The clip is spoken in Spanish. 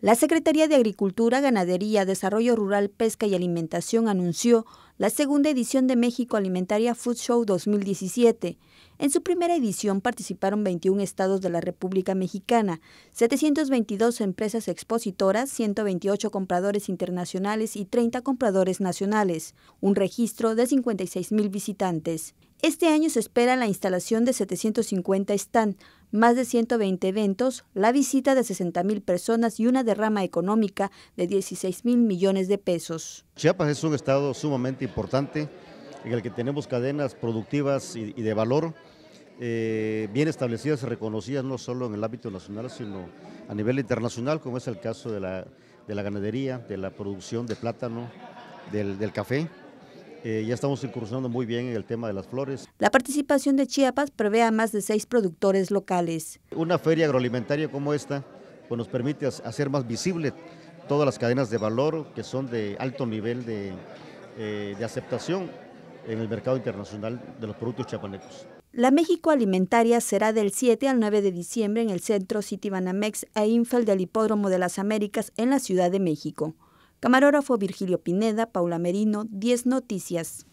La Secretaría de Agricultura, Ganadería, Desarrollo Rural, Pesca y Alimentación anunció la segunda edición de México Alimentaria Food Show 2017. En su primera edición participaron 21 estados de la República Mexicana, 722 empresas expositoras, 128 compradores internacionales y 30 compradores nacionales, un registro de 56 mil visitantes. Este año se espera la instalación de 750 stand, más de 120 eventos, la visita de 60 mil personas y una derrama económica de 16 mil millones de pesos. Chiapas es un estado sumamente importante en el que tenemos cadenas productivas y, de valor eh, bien establecidas y reconocidas no solo en el ámbito nacional, sino a nivel internacional, como es el caso de la, ganadería, de la producción de plátano, del café. Eh, ya estamos incursionando muy bien en el tema de las flores. La participación de Chiapas prevé a más de seis productores locales. Una feria agroalimentaria como esta pues, nos permite hacer más visible todas las cadenas de valor que son de alto nivel eh, de, aceptación en el mercado internacional de los productos chiapanecos. La México Alimentaria será del 7 al 9 de diciembre en el centro Citibanamex e Infel del Hipódromo de las Américas en la Ciudad de México. Camarógrafo Virgilio Pineda, Paula Merino, 10 Noticias.